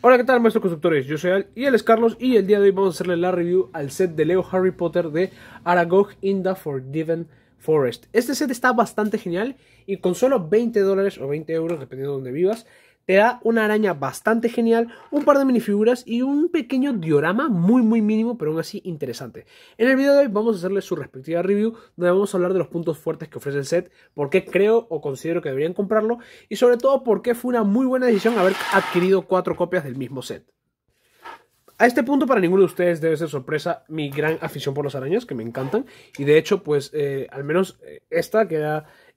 Hola, ¿qué tal, maestros constructores? Yo soy Al y él es Carlos y el día de hoy vamos a hacerle la review al set de Leo Harry Potter de Aragog in the Forgiven Forest. Este set está bastante genial y con solo 20 dólares o 20 euros, dependiendo de donde vivas, te da una araña bastante genial, un par de minifiguras y un pequeño diorama muy muy mínimo, pero aún así interesante. En el video de hoy vamos a hacerle su respectiva review, donde vamos a hablar de los puntos fuertes que ofrece el set, por qué creo o considero que deberían comprarlo y sobre todo por qué fue una muy buena decisión haber adquirido cuatro copias del mismo set. A este punto para ninguno de ustedes debe ser sorpresa mi gran afición por las arañas, que me encantan. Y de hecho, pues eh, al menos eh, esta que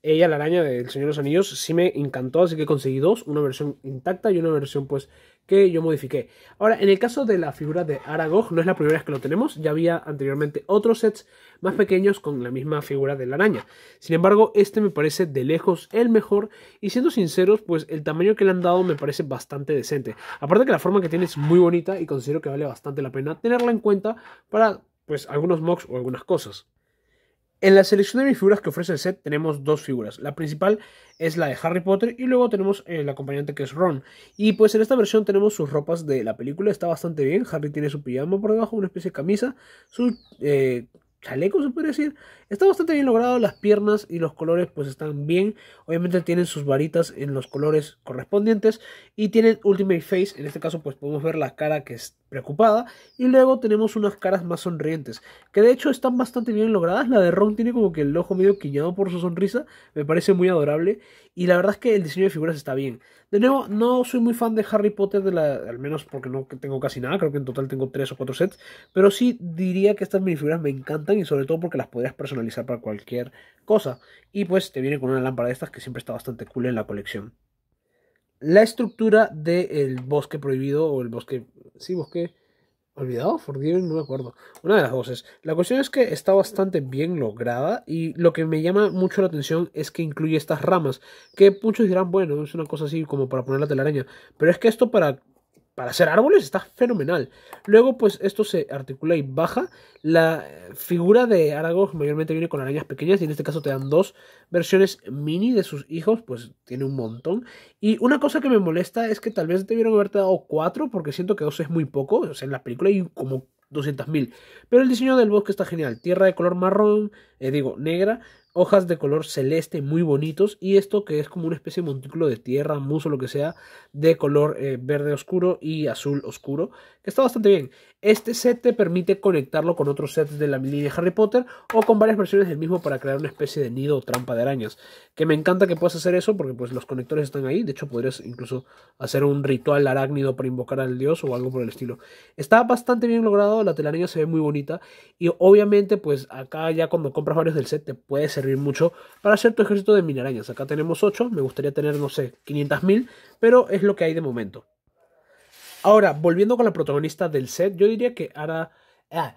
ella, la araña del Señor de los Anillos, sí me encantó, así que conseguí dos, una versión intacta y una versión pues que yo modifiqué. Ahora, en el caso de la figura de Aragog, no es la primera vez que lo tenemos, ya había anteriormente otros sets más pequeños con la misma figura de la araña. Sin embargo, este me parece de lejos el mejor y siendo sinceros, pues el tamaño que le han dado me parece bastante decente. Aparte que la forma que tiene es muy bonita y considero que vale bastante la pena tenerla en cuenta para pues algunos mocks o algunas cosas. En la selección de mis figuras que ofrece el set tenemos dos figuras. La principal es la de Harry Potter y luego tenemos el eh, acompañante que es Ron. Y pues en esta versión tenemos sus ropas de la película, está bastante bien. Harry tiene su pijama por debajo, una especie de camisa, su eh, chaleco se puede decir. Está bastante bien logrado, las piernas y los colores pues están bien. Obviamente tienen sus varitas en los colores correspondientes y tienen Ultimate Face. En este caso pues podemos ver la cara que está preocupada. Y luego tenemos unas caras más sonrientes, que de hecho están bastante bien logradas. La de Ron tiene como que el ojo medio quiñado por su sonrisa, me parece muy adorable. Y la verdad es que el diseño de figuras está bien. De nuevo, no soy muy fan de Harry Potter, de la, al menos porque no tengo casi nada, creo que en total tengo tres o cuatro sets, pero sí diría que estas minifiguras me encantan y sobre todo porque las podrías personalizar para cualquier cosa. Y pues te viene con una lámpara de estas que siempre está bastante cool en la colección la estructura del bosque prohibido o el bosque... Sí, bosque olvidado, Forgiven, no me acuerdo. Una de las voces. La cuestión es que está bastante bien lograda y lo que me llama mucho la atención es que incluye estas ramas, que muchos dirán, bueno, es una cosa así como para poner la telaraña, pero es que esto para para hacer árboles está fenomenal. Luego, pues esto se articula y baja. La eh, figura de Aragog mayormente viene con arañas pequeñas y en este caso te dan dos versiones mini de sus hijos, pues tiene un montón. Y una cosa que me molesta es que tal vez debieron haberte dado cuatro, porque siento que dos es muy poco. O sea, en la película hay como 200.000. Pero el diseño del bosque está genial. Tierra de color marrón, eh, digo, negra, hojas de color celeste muy bonitos y esto que es como una especie de montículo de tierra, muso, lo que sea, de color eh, verde oscuro y azul oscuro, que está bastante bien. Este set te permite conectarlo con otros sets de la línea Harry Potter o con varias versiones del mismo para crear una especie de nido o trampa de arañas. Que me encanta que puedas hacer eso porque pues los conectores están ahí. De hecho podrías incluso hacer un ritual arácnido para invocar al dios o algo por el estilo. Está bastante bien logrado, la telaraña se ve muy bonita y obviamente pues acá ya cuando compras varios del set te puede servir mucho para hacer tu ejército de arañas. Acá tenemos 8, me gustaría tener no sé 500.000, pero es lo que hay de momento. Ahora, volviendo con la protagonista del set, yo diría que Ara... Ah,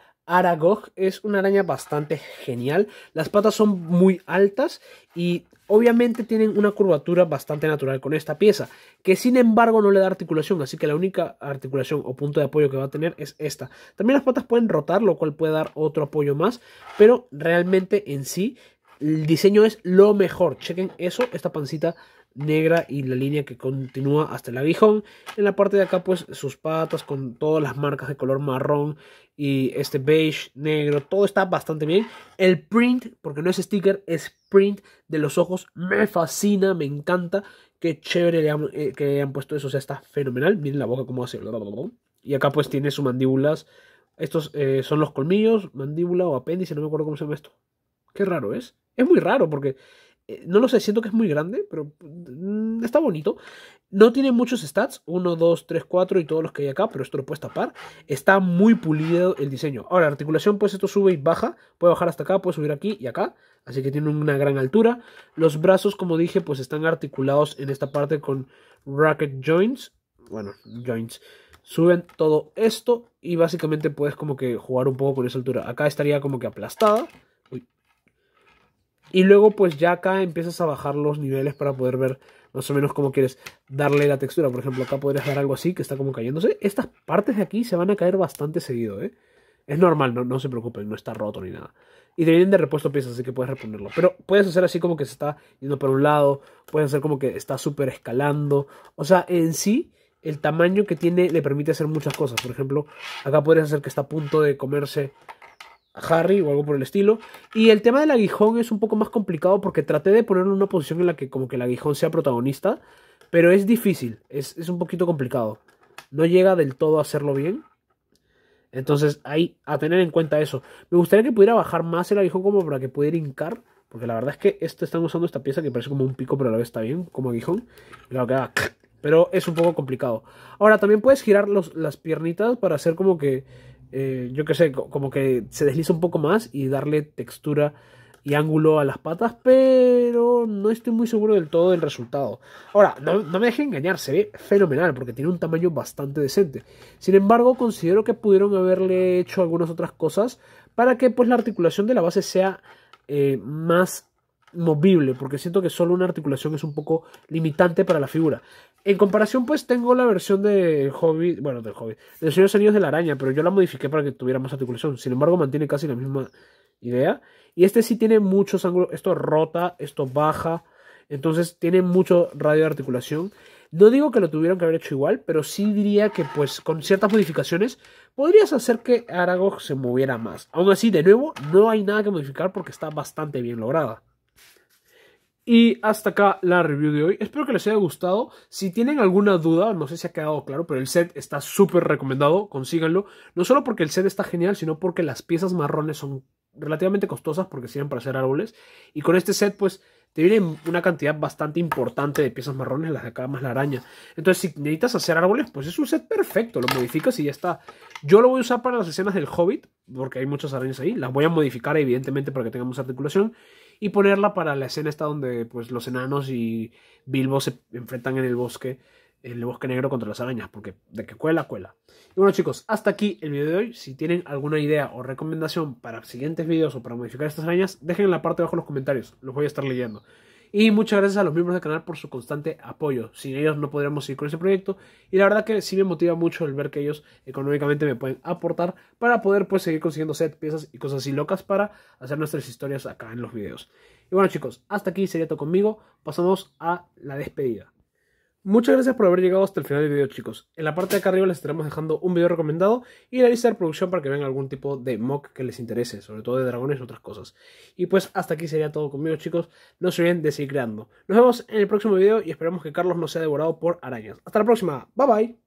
es una araña bastante genial. Las patas son muy altas y obviamente tienen una curvatura bastante natural con esta pieza, que sin embargo no le da articulación, así que la única articulación o punto de apoyo que va a tener es esta. También las patas pueden rotar, lo cual puede dar otro apoyo más, pero realmente en sí el diseño es lo mejor. Chequen eso, esta pancita negra y la línea que continúa hasta el aguijón. En la parte de acá, pues sus patas con todas las marcas de color marrón y este beige, negro, todo está bastante bien. El print, porque no es sticker, es print de los ojos, me fascina, me encanta. Qué chévere le han, eh, que han puesto eso, o sea, está fenomenal. Miren la boca cómo hace. Y acá, pues tiene sus mandíbulas. Estos eh, son los colmillos, mandíbula o apéndice, no me acuerdo cómo se llama esto. Qué raro es. Es muy raro porque eh, no lo sé, siento que es muy grande, pero mm, está bonito. No tiene muchos stats, 1, 2, 3, 4 y todos los que hay acá, pero esto lo puedes tapar. Está muy pulido el diseño. Ahora, articulación, pues esto sube y baja. Puede bajar hasta acá, puede subir aquí y acá. Así que tiene una gran altura. Los brazos, como dije, pues están articulados en esta parte con racket joints. Bueno, joints. Suben todo esto y básicamente puedes como que jugar un poco con esa altura. Acá estaría como que aplastada. Y luego pues ya acá empiezas a bajar los niveles para poder ver más o menos cómo quieres darle la textura. Por ejemplo, acá podrías dar algo así que está como cayéndose. Estas partes de aquí se van a caer bastante seguido, ¿eh? Es normal, no, no se preocupen, no está roto ni nada. Y te vienen de repuesto piezas, así que puedes reponerlo. Pero puedes hacer así como que se está yendo por un lado, puedes hacer como que está súper escalando. O sea, en sí, el tamaño que tiene le permite hacer muchas cosas. Por ejemplo, acá podrías hacer que está a punto de comerse Harry o algo por el estilo. Y el tema del aguijón es un poco más complicado porque traté de ponerlo en una posición en la que como que el aguijón sea protagonista, pero es difícil, es, es un poquito complicado. No llega del todo a hacerlo bien. Entonces, ahí, a tener en cuenta eso. Me gustaría que pudiera bajar más el aguijón como para que pudiera hincar. Porque la verdad es que esto están usando esta pieza que parece como un pico, pero a la vez está bien, como aguijón. Claro que pero es un poco complicado. Ahora, también puedes girar los, las piernitas para hacer como que eh, yo qué sé, como que se desliza un poco más y darle textura y ángulo a las patas, pero no estoy muy seguro del todo del resultado. Ahora, no, me deje engañar, se ve fenomenal porque tiene un tamaño bastante decente. Sin embargo, considero que pudieron haberle hecho algunas otras cosas para que pues la articulación de la base sea eh, más movible, porque siento que solo una articulación es un poco limitante para la figura. En comparación, pues tengo la versión de Hobbit, bueno, del Hobbit, del Señor de los Anillos de la Araña, pero yo la modifiqué para que tuviera más articulación. Sin embargo, mantiene casi la misma idea. Y este sí tiene muchos ángulos, esto rota, esto baja, entonces tiene mucho radio de articulación. No digo que lo tuvieran que haber hecho igual, pero sí diría que pues con ciertas modificaciones podrías hacer que Aragog se moviera más. Aún así, de nuevo, no hay nada que modificar porque está bastante bien lograda. Y hasta acá la review de hoy. Espero que les haya gustado. Si tienen alguna duda, no sé si ha quedado claro, pero el set está súper recomendado. Consíganlo. No solo porque el set está genial, sino porque las piezas marrones son relativamente costosas porque sirven para hacer árboles. Y con este set, pues, te vienen una cantidad bastante importante de piezas marrones, las de acá más la araña. Entonces, si necesitas hacer árboles, pues es un set perfecto. Lo modificas y ya está. Yo lo voy a usar para las escenas del Hobbit, porque hay muchas arañas ahí. Las voy a modificar, evidentemente, para que tengamos articulación y ponerla para la escena esta donde pues los enanos y Bilbo se enfrentan en el bosque, en el bosque negro contra las arañas, porque de que cuela, cuela. Y bueno chicos, hasta aquí el video de hoy. Si tienen alguna idea o recomendación para siguientes videos o para modificar estas arañas, Dejen en la parte de abajo en los comentarios, los voy a estar leyendo. Y muchas gracias a los miembros del canal por su constante apoyo. Sin ellos no podríamos seguir con este proyecto. Y la verdad que sí me motiva mucho el ver que ellos económicamente me pueden aportar para poder pues seguir consiguiendo set, piezas y cosas así locas para hacer nuestras historias acá en los videos. Y bueno chicos, hasta aquí sería todo conmigo. Pasamos a la despedida. Muchas gracias por haber llegado hasta el final del video chicos. En la parte de acá arriba les estaremos dejando un video recomendado y la lista de producción para que vean algún tipo de mock que les interese, sobre todo de dragones y otras cosas. Y pues hasta aquí sería todo conmigo chicos, no se olviden de seguir creando. Nos vemos en el próximo video y esperamos que Carlos no sea devorado por arañas. Hasta la próxima, bye bye.